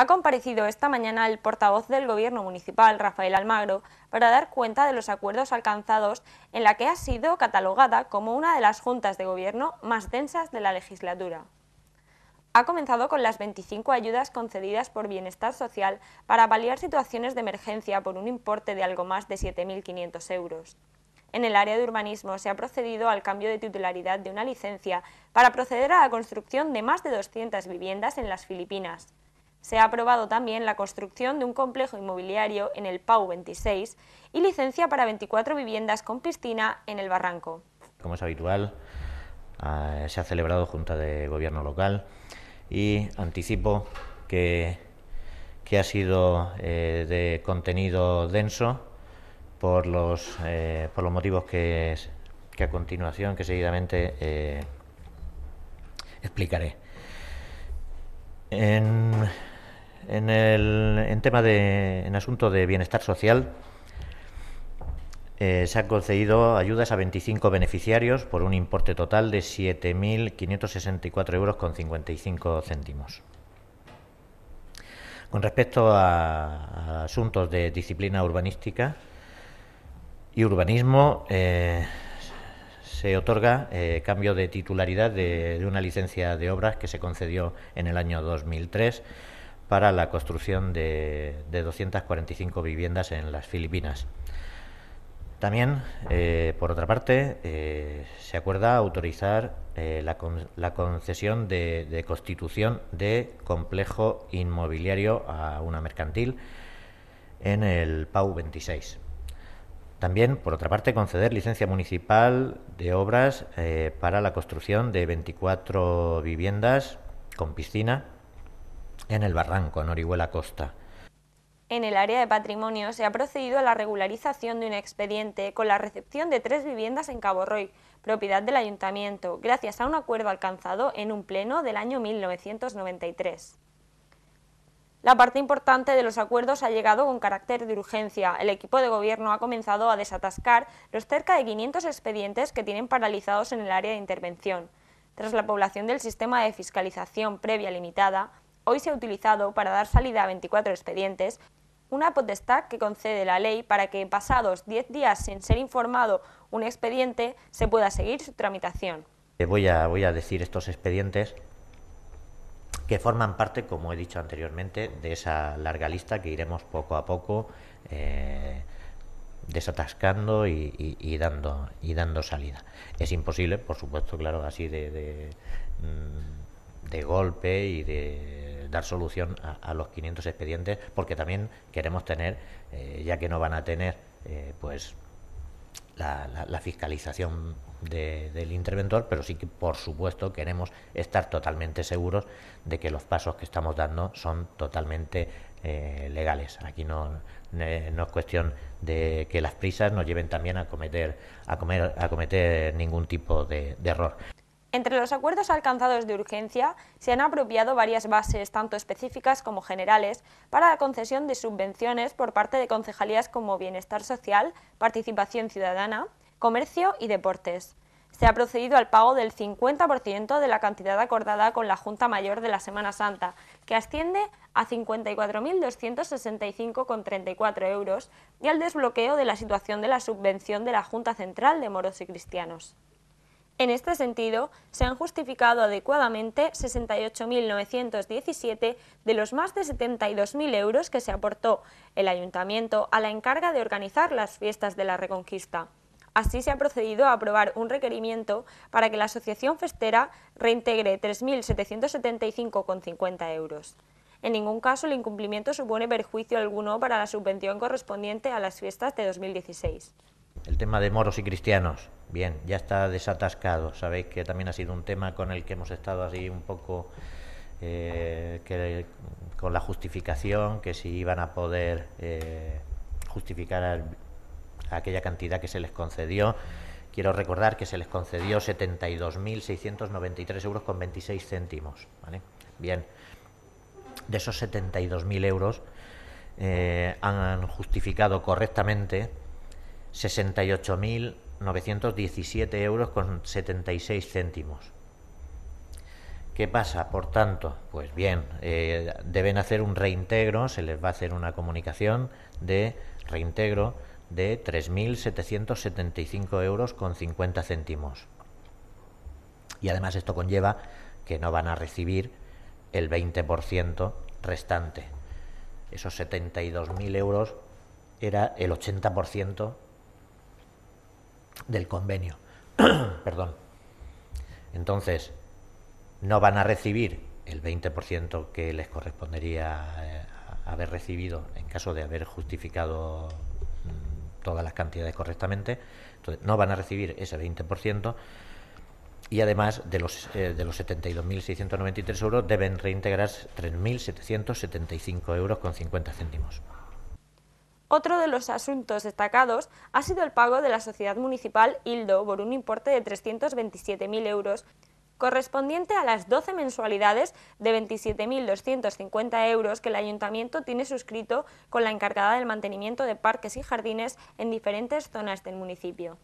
Ha comparecido esta mañana el portavoz del Gobierno Municipal, Rafael Almagro, para dar cuenta de los acuerdos alcanzados en la que ha sido catalogada como una de las juntas de gobierno más densas de la legislatura. Ha comenzado con las 25 ayudas concedidas por Bienestar Social para paliar situaciones de emergencia por un importe de algo más de 7.500 euros. En el área de urbanismo se ha procedido al cambio de titularidad de una licencia para proceder a la construcción de más de 200 viviendas en las Filipinas. Se ha aprobado también la construcción de un complejo inmobiliario en el PAU 26 y licencia para 24 viviendas con piscina en el Barranco. Como es habitual, ah, se ha celebrado Junta de Gobierno Local y anticipo que, ha sido eh, de contenido denso por los, eh, por los motivos que, a continuación, que seguidamente eh, explicaré. En, en, el, en tema de asunto de bienestar social eh, se han concedido ayudas a 25 beneficiarios por un importe total de 7.564 euros con 55 céntimos. Con respecto a, asuntos de disciplina urbanística y urbanismo, eh, se otorga eh, cambio de titularidad de, de una licencia de obras que se concedió en el año 2003 para la construcción de, 245 viviendas en las Filipinas. También, eh, por otra parte, eh, se acuerda autorizar eh, la, concesión de, de, constitución de complejo inmobiliario a una mercantil en el PAU 26. También, por otra parte, conceder licencia municipal de obras para la construcción de 24 viviendas con piscina en el barranco, en Orihuela Costa. En el área de patrimonio se ha procedido a la regularización de un expediente con la recepción de tres viviendas en Cabo Roy, propiedad del ayuntamiento, gracias a un acuerdo alcanzado en un pleno del año 1993. La parte importante de los acuerdos ha llegado con carácter de urgencia. El equipo de gobierno ha comenzado a desatascar los cerca de 500 expedientes que tienen paralizados en el área de intervención. Tras la población del sistema de fiscalización previa limitada, hoy se ha utilizado para dar salida a 24 expedientes una potestad que concede la ley para que, pasados 10 días sin ser informado un expediente, se pueda seguir su tramitación. Eh, voy a, voy a decir estos expedientes que forman parte, como he dicho anteriormente, de esa larga lista que iremos poco a poco eh, desatascando y, dando, y dando salida. Es imposible, por supuesto, claro, así de, de mm, golpe y de dar solución a, los 500 expedientes, porque también queremos tener, eh, ya que no van a tener, eh, pues la, fiscalización del interventor, pero sí que, por supuesto, queremos estar totalmente seguros de que los pasos que estamos dando son totalmente eh, legales. Aquí no, no es cuestión de que las prisas nos lleven también a cometer, a comer, a cometer ningún tipo de error. Entre los acuerdos alcanzados de urgencia se han apropiado varias bases, tanto específicas como generales, para la concesión de subvenciones por parte de concejalías como Bienestar Social, Participación Ciudadana, Comercio y Deportes. Se ha procedido al pago del 50% de la cantidad acordada con la Junta Mayor de la Semana Santa, que asciende a 54.265,34 euros, y al desbloqueo de la situación de la subvención de la Junta Central de Moros y Cristianos. En este sentido, se han justificado adecuadamente 68.917 de los más de 72.000 euros que se aportó el Ayuntamiento a la encarga de organizar las fiestas de la Reconquista. Así se ha procedido a aprobar un requerimiento para que la asociación festera reintegre 3.775,50 euros. En ningún caso el incumplimiento supone perjuicio alguno para la subvención correspondiente a las fiestas de 2016. El tema de moros y cristianos Bien, ya está desatascado. Sabéis que también ha sido un tema con el que hemos estado así un poco eh, con la justificación, que si iban a poder eh, justificar aquella cantidad que se les concedió. Quiero recordar que se les concedió 72.693 euros con 26 céntimos. Bien, de esos 72.000 euros eh, han justificado correctamente 68.000 917 euros con 76 céntimos. ¿Qué pasa? Por tanto, pues bien, eh, deben hacer un reintegro, se les va a hacer una comunicación de reintegro de 3.775 euros con 50 céntimos. Y además esto conlleva que no van a recibir el 20% restante. Esos 72.000 euros era el 80% del convenio. Perdón. Entonces, no van a recibir el 20% que les correspondería eh, haber recibido en caso de haber justificado mm, todas las cantidades correctamente. Entonces, no van a recibir ese 20% y además de los, eh, de los 72.693 euros deben reintegrar 3.775 euros con 50 céntimos. Otro de los asuntos destacados ha sido el pago de la sociedad municipal Hildo por un importe de 327.000 euros correspondiente a las 12 mensualidades de 27.250 euros que el ayuntamiento tiene suscrito con la encargada del mantenimiento de parques y jardines en diferentes zonas del municipio.